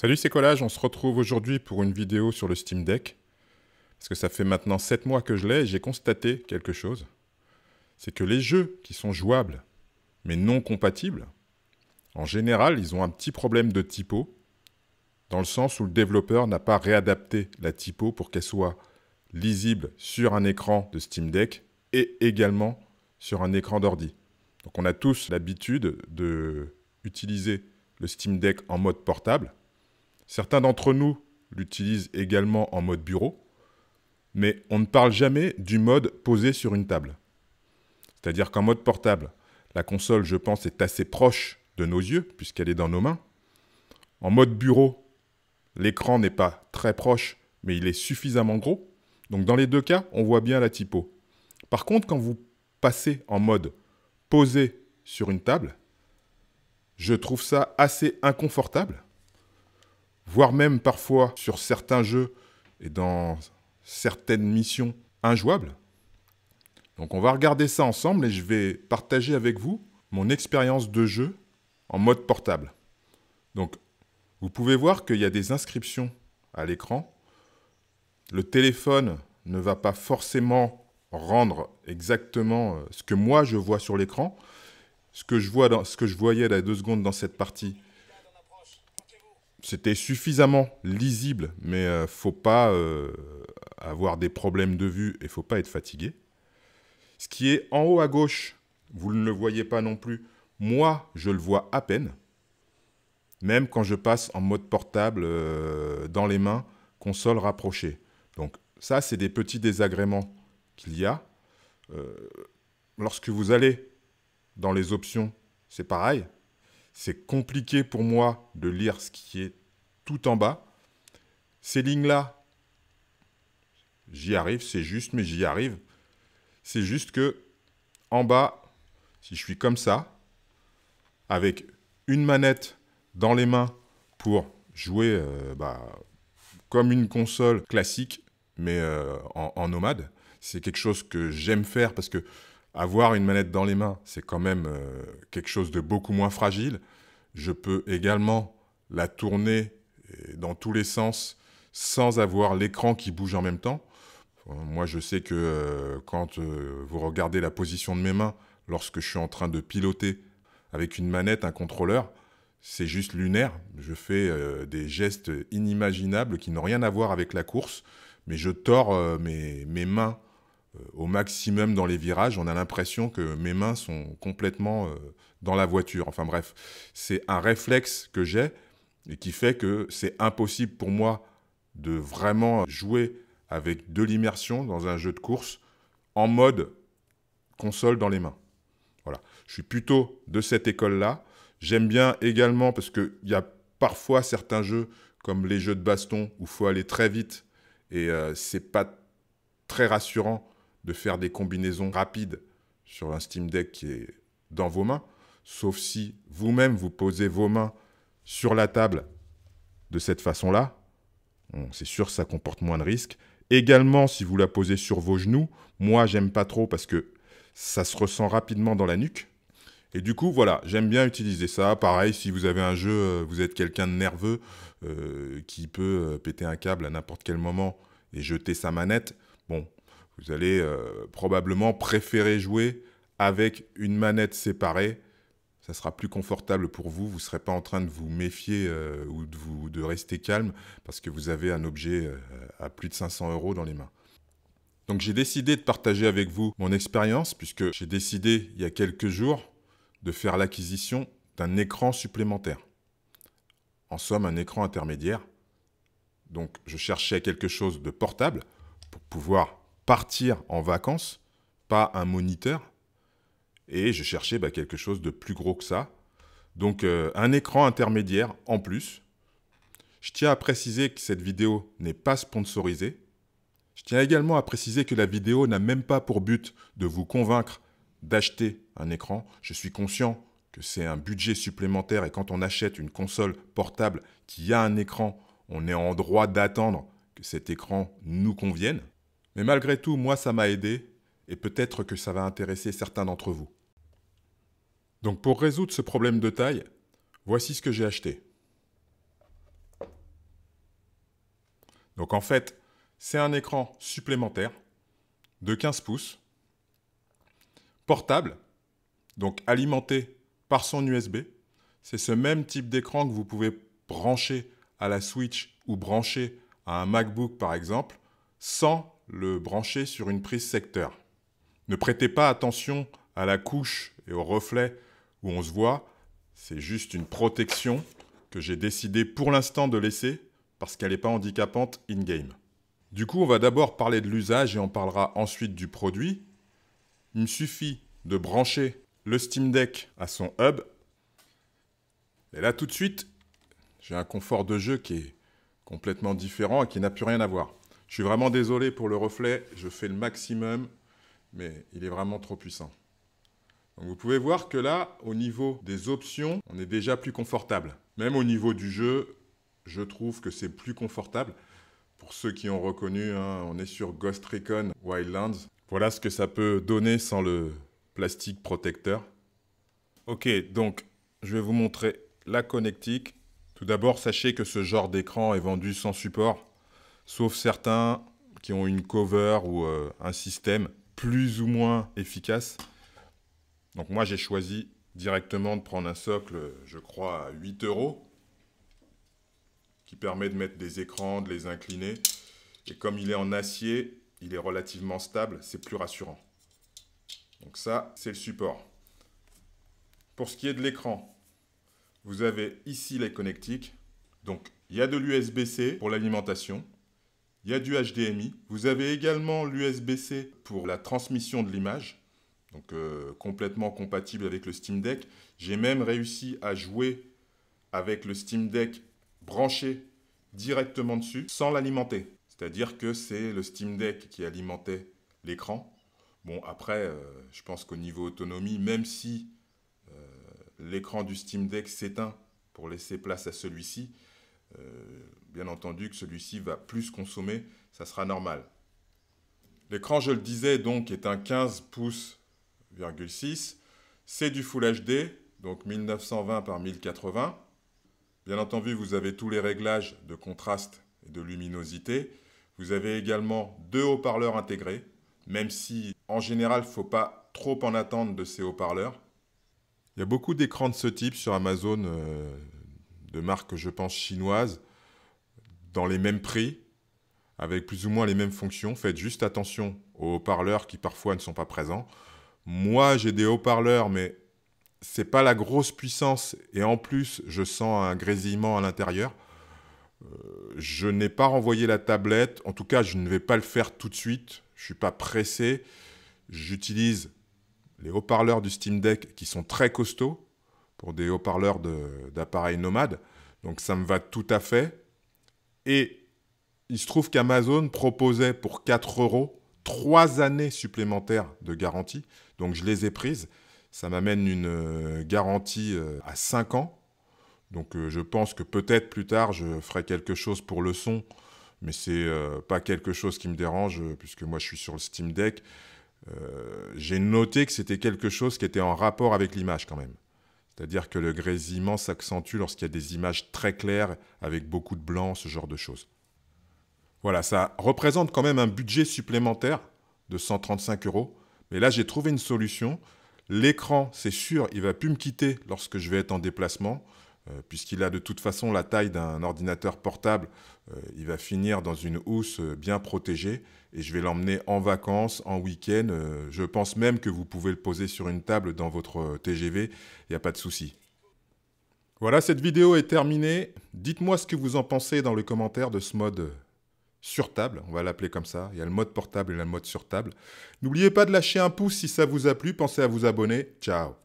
Salut, c'est Collage. On se retrouve aujourd'hui pour une vidéo sur le Steam Deck. Parce que ça fait maintenant 7 mois que je l'ai et j'ai constaté quelque chose. C'est que les jeux qui sont jouables, mais non compatibles, en général, ils ont un petit problème de typo, dans le sens où le développeur n'a pas réadapté la typo pour qu'elle soit lisible sur un écran de Steam Deck et également sur un écran d'ordi. Donc on a tous l'habitude de utiliser le Steam Deck en mode portable, Certains d'entre nous l'utilisent également en mode bureau, mais on ne parle jamais du mode posé sur une table. C'est-à-dire qu'en mode portable, la console, je pense, est assez proche de nos yeux, puisqu'elle est dans nos mains. En mode bureau, l'écran n'est pas très proche, mais il est suffisamment gros. Donc dans les deux cas, on voit bien la typo. Par contre, quand vous passez en mode posé sur une table, je trouve ça assez inconfortable voire même parfois sur certains jeux et dans certaines missions injouables. Donc on va regarder ça ensemble et je vais partager avec vous mon expérience de jeu en mode portable. Donc vous pouvez voir qu'il y a des inscriptions à l'écran. Le téléphone ne va pas forcément rendre exactement euh, ce que moi je vois sur l'écran. Ce que je, ce que je voyais là deux secondes dans cette partie c'était suffisamment lisible, mais ne euh, faut pas euh, avoir des problèmes de vue et faut pas être fatigué. Ce qui est en haut à gauche, vous ne le voyez pas non plus. Moi, je le vois à peine. Même quand je passe en mode portable euh, dans les mains, console rapprochée. Donc ça, c'est des petits désagréments qu'il y a. lorsque vous allez dans les options, c'est pareil. C'est compliqué pour moi de lire ce qui est tout en bas. Ces lignes-là, j'y arrive, c'est juste, mais j'y arrive. C'est juste que en bas, si je suis comme ça, avec une manette dans les mains pour jouer euh, bah, comme une console classique, mais euh, en, en nomade, c'est quelque chose que j'aime faire parce que avoir une manette dans les mains, c'est quand même euh, quelque chose de beaucoup moins fragile. Je peux également la tourner euh, dans tous les sens sans avoir l'écran qui bouge en même temps. Moi, je sais que euh, quand vous regardez la position de mes mains lorsque je suis en train de piloter avec une manette, un contrôleur, c'est juste lunaire. Je fais des gestes inimaginables qui n'ont rien à voir avec la course, mais je tords mes mains euh, au maximum dans les virages. On a l'impression que mes mains sont complètement euh, dans la voiture. Enfin bref, c'est un réflexe que j'ai et qui fait que c'est impossible pour moi de vraiment jouer avec de l'immersion dans un jeu de course en mode console dans les mains. Voilà. Je suis plutôt de cette école-là. J'aime bien également parce qu'il y a parfois certains jeux comme les jeux de baston où il faut aller très vite et euh, c'est pas très rassurant de faire des combinaisons rapides sur un Steam Deck qui est dans vos mains, sauf si vous-même vous posez vos mains sur la table de cette façon-là. c'est sûr, ça comporte moins de risques. Également, si vous la posez sur vos genoux, moi, j'aime pas trop parce que ça se ressent rapidement dans la nuque. Et du coup, voilà, j'aime bien utiliser ça. Pareil, si vous avez un jeu, euh, vous êtes quelqu'un de nerveux euh, qui peut euh, péter un câble à n'importe quel moment et jeter sa manette. Bon, vous allez euh, probablement préférer jouer avec une manette séparée. Ça sera plus confortable pour vous. Vous ne serez pas en train de vous méfier euh, ou de, rester calme parce que vous avez un objet euh, à plus de 500 euros dans les mains. Donc j'ai décidé de partager avec vous mon expérience puisque j'ai décidé il y a quelques jours de faire l'acquisition d'un écran supplémentaire. En somme, un écran intermédiaire. Donc je cherchais quelque chose de portable pour pouvoir partir en vacances, pas un moniteur. Et je cherchais bah, quelque chose de plus gros que ça. Donc euh, un écran intermédiaire en plus. Je tiens à préciser que cette vidéo n'est pas sponsorisée. Je tiens également à préciser que la vidéo n'a même pas pour but de vous convaincre d'acheter un écran. Je suis conscient que c'est un budget supplémentaire et quand on achète une console portable qui a un écran, on est en droit d'attendre que cet écran nous convienne. Mais malgré tout, moi, ça m'a aidé, et peut-être que ça va intéresser certains d'entre vous. Donc pour résoudre ce problème de taille, voici ce que j'ai acheté. Donc en fait, c'est un écran supplémentaire de 15 pouces, portable, donc alimenté par son USB. C'est ce même type d'écran que vous pouvez brancher à la Switch ou brancher à un MacBook par exemple, sans le brancher sur une prise secteur. Ne prêtez pas attention à la couche et au reflet où on se voit, c'est juste une protection que j'ai décidé pour l'instant de laisser parce qu'elle n'est pas handicapante in-game. Du coup, on va d'abord parler de l'usage et on parlera ensuite du produit. Il me suffit de brancher le Steam Deck à son hub. Et là, tout de suite, j'ai un confort de jeu qui est complètement différent et qui n'a plus rien à voir. Je suis vraiment désolé pour le reflet, je fais le maximum, mais il est vraiment trop puissant. vous pouvez voir que là, au niveau des options, on est déjà plus confortable. Même au niveau du jeu, je trouve que c'est plus confortable. Pour ceux qui ont reconnu, hein, on est sur Ghost Recon Wildlands. Voilà ce que ça peut donner sans le plastique protecteur. Ok, donc je vais vous montrer la connectique. Tout d'abord, sachez que ce genre d'écran est vendu sans support sauf certains qui ont une cover ou euh, un système plus ou moins efficace. Donc moi, j'ai choisi directement de prendre un socle, je crois, à 8 euros, qui permet de mettre des écrans, de les incliner. Et comme il est en acier, il est relativement stable, c'est plus rassurant. Donc ça, c'est le support. Pour ce qui est de l'écran, vous avez ici les connectiques. Donc il y a de l'USB-C pour l'alimentation. Il y a du HDMI. Vous avez également l'USB-C pour la transmission de l'image. Donc euh, complètement compatible avec le Steam Deck. J'ai même réussi à jouer avec le Steam Deck branché directement dessus sans l'alimenter. C'est-à-dire que c'est le Steam Deck qui alimentait l'écran. Bon, après, euh, je pense qu'au niveau autonomie, même si euh, l'écran du Steam Deck s'éteint pour laisser place à celui-ci, euh, bien entendu que celui-ci va plus consommer, ça sera normal. L'écran, je le disais, donc est un 15 pouces 6. C'est du Full HD, donc 1920 par 1080. Bien entendu, vous avez tous les réglages de contraste et de luminosité. Vous avez également deux haut-parleurs intégrés, même si en général, il ne faut pas trop en attendre de ces haut-parleurs. Il y a beaucoup d'écrans de ce type sur Amazon euh, de marques, je pense, chinoises, dans les mêmes prix, avec plus ou moins les mêmes fonctions. Faites juste attention aux haut-parleurs qui parfois ne sont pas présents. Moi, j'ai des haut-parleurs, mais c'est pas la grosse puissance et en plus, je sens un grésillement à l'intérieur. Euh, je n'ai pas renvoyé la tablette. En tout cas, je ne vais pas le faire tout de suite. Je suis pas pressé. J'utilise les haut-parleurs du Steam Deck qui sont très costauds pour des haut-parleurs d'appareils nomades. Donc ça me va tout à fait. Et il se trouve qu'Amazon proposait pour 4 euros 3 années supplémentaires de garantie. Donc je les ai prises. Ça m'amène une euh, garantie euh, à 5 ans. Donc euh, je pense que peut-être plus tard je ferai quelque chose pour le son, mais c'est pas quelque chose qui me dérange puisque moi je suis sur le Steam Deck. j'ai noté que c'était quelque chose qui était en rapport avec l'image quand même. C'est-à-dire que le grésillement s'accentue lorsqu'il y a des images très claires avec beaucoup de blanc, ce genre de choses. Voilà, ça représente quand même un budget supplémentaire de 135 euros. Mais là, j'ai trouvé une solution. L'écran, c'est sûr, il va plus me quitter lorsque je vais être en déplacement. Euh, puisqu'il a de toute façon la taille d'un ordinateur portable, euh, il va finir dans une housse euh, bien protégée et je vais l'emmener en vacances, en week-end. je pense même que vous pouvez le poser sur une table dans votre TGV, il n'y a pas de souci. Voilà, cette vidéo est terminée. Dites-moi ce que vous en pensez dans les commentaires de ce mode sur table, on va l'appeler comme ça. Il y a le mode portable et le mode sur table. N'oubliez pas de lâcher un pouce si ça vous a plu. Pensez à vous abonner. Ciao